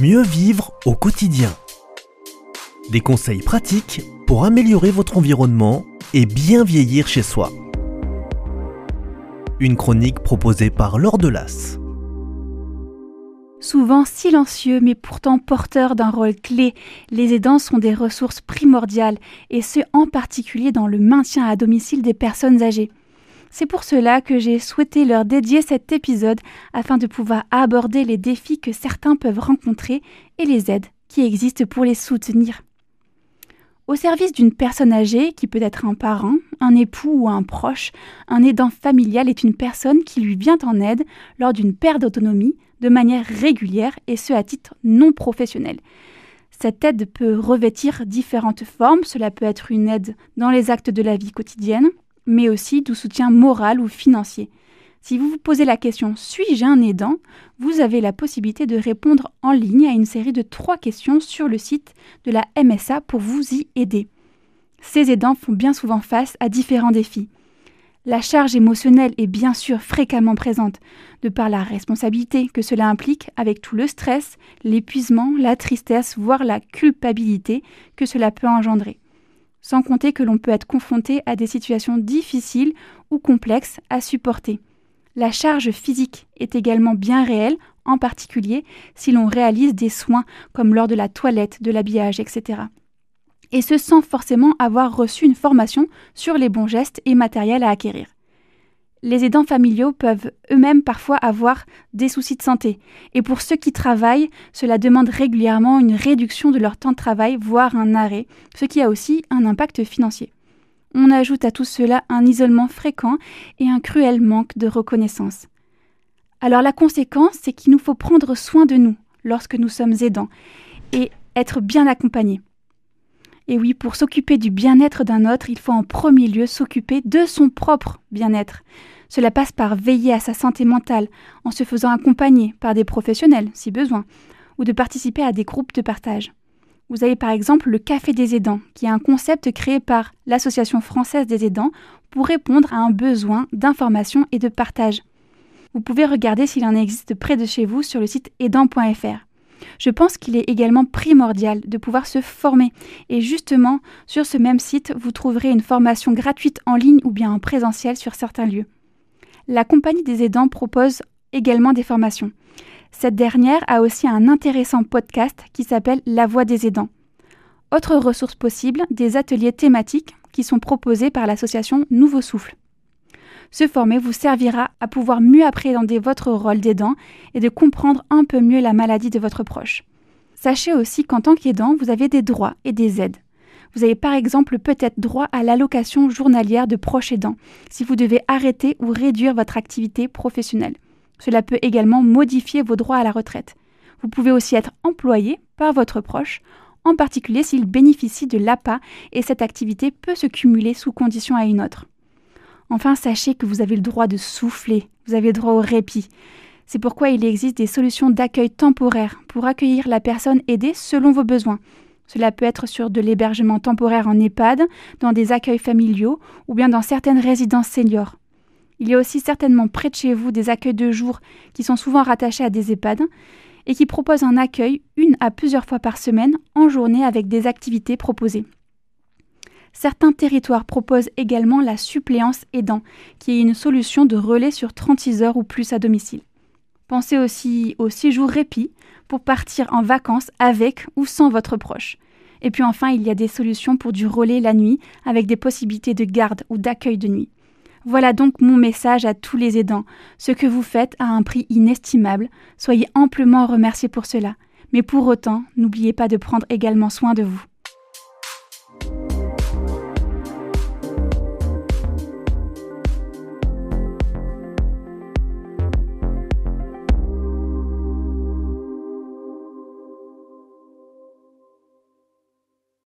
Mieux vivre au quotidien. Des conseils pratiques pour améliorer votre environnement et bien vieillir chez soi. Une chronique proposée par Laure Delas. Souvent silencieux mais pourtant porteurs d'un rôle clé, les aidants sont des ressources primordiales et ce en particulier dans le maintien à domicile des personnes âgées. C'est pour cela que j'ai souhaité leur dédier cet épisode afin de pouvoir aborder les défis que certains peuvent rencontrer et les aides qui existent pour les soutenir. Au service d'une personne âgée, qui peut être un parent, un époux ou un proche, un aidant familial est une personne qui lui vient en aide lors d'une perte d'autonomie de manière régulière et ce à titre non professionnel. Cette aide peut revêtir différentes formes, cela peut être une aide dans les actes de la vie quotidienne, mais aussi du soutien moral ou financier. Si vous vous posez la question Suis-je un aidant vous avez la possibilité de répondre en ligne à une série de trois questions sur le site de la MSA pour vous y aider. Ces aidants font bien souvent face à différents défis. La charge émotionnelle est bien sûr fréquemment présente, de par la responsabilité que cela implique, avec tout le stress, l'épuisement, la tristesse, voire la culpabilité que cela peut engendrer sans compter que l'on peut être confronté à des situations difficiles ou complexes à supporter. La charge physique est également bien réelle, en particulier si l'on réalise des soins comme lors de la toilette, de l'habillage, etc. Et ce sans forcément avoir reçu une formation sur les bons gestes et matériels à acquérir les aidants familiaux peuvent eux-mêmes parfois avoir des soucis de santé. Et pour ceux qui travaillent, cela demande régulièrement une réduction de leur temps de travail, voire un arrêt, ce qui a aussi un impact financier. On ajoute à tout cela un isolement fréquent et un cruel manque de reconnaissance. Alors la conséquence, c'est qu'il nous faut prendre soin de nous lorsque nous sommes aidants et être bien accompagnés. Et oui, pour s'occuper du bien-être d'un autre, il faut en premier lieu s'occuper de son propre bien-être. Cela passe par veiller à sa santé mentale, en se faisant accompagner par des professionnels, si besoin, ou de participer à des groupes de partage. Vous avez par exemple le Café des aidants, qui est un concept créé par l'Association française des aidants pour répondre à un besoin d'information et de partage. Vous pouvez regarder s'il en existe près de chez vous sur le site aidant.fr. Je pense qu'il est également primordial de pouvoir se former. Et justement, sur ce même site, vous trouverez une formation gratuite en ligne ou bien en présentiel sur certains lieux. La Compagnie des aidants propose également des formations. Cette dernière a aussi un intéressant podcast qui s'appelle La Voix des aidants. Autre ressource possible, des ateliers thématiques qui sont proposés par l'association Nouveau Souffle. Se former vous servira à pouvoir mieux appréhender votre rôle d'aidant et de comprendre un peu mieux la maladie de votre proche. Sachez aussi qu'en tant qu'aidant, vous avez des droits et des aides. Vous avez par exemple peut-être droit à l'allocation journalière de proche aidant si vous devez arrêter ou réduire votre activité professionnelle. Cela peut également modifier vos droits à la retraite. Vous pouvez aussi être employé par votre proche, en particulier s'il bénéficie de l'APA et cette activité peut se cumuler sous condition à une autre. Enfin, sachez que vous avez le droit de souffler, vous avez le droit au répit. C'est pourquoi il existe des solutions d'accueil temporaire pour accueillir la personne aidée selon vos besoins. Cela peut être sur de l'hébergement temporaire en EHPAD, dans des accueils familiaux ou bien dans certaines résidences seniors. Il y a aussi certainement près de chez vous des accueils de jour qui sont souvent rattachés à des EHPAD et qui proposent un accueil une à plusieurs fois par semaine en journée avec des activités proposées. Certains territoires proposent également la suppléance aidant, qui est une solution de relais sur 36 heures ou plus à domicile. Pensez aussi au séjour répit pour partir en vacances avec ou sans votre proche. Et puis enfin, il y a des solutions pour du relais la nuit avec des possibilités de garde ou d'accueil de nuit. Voilà donc mon message à tous les aidants. Ce que vous faites a un prix inestimable, soyez amplement remerciés pour cela. Mais pour autant, n'oubliez pas de prendre également soin de vous.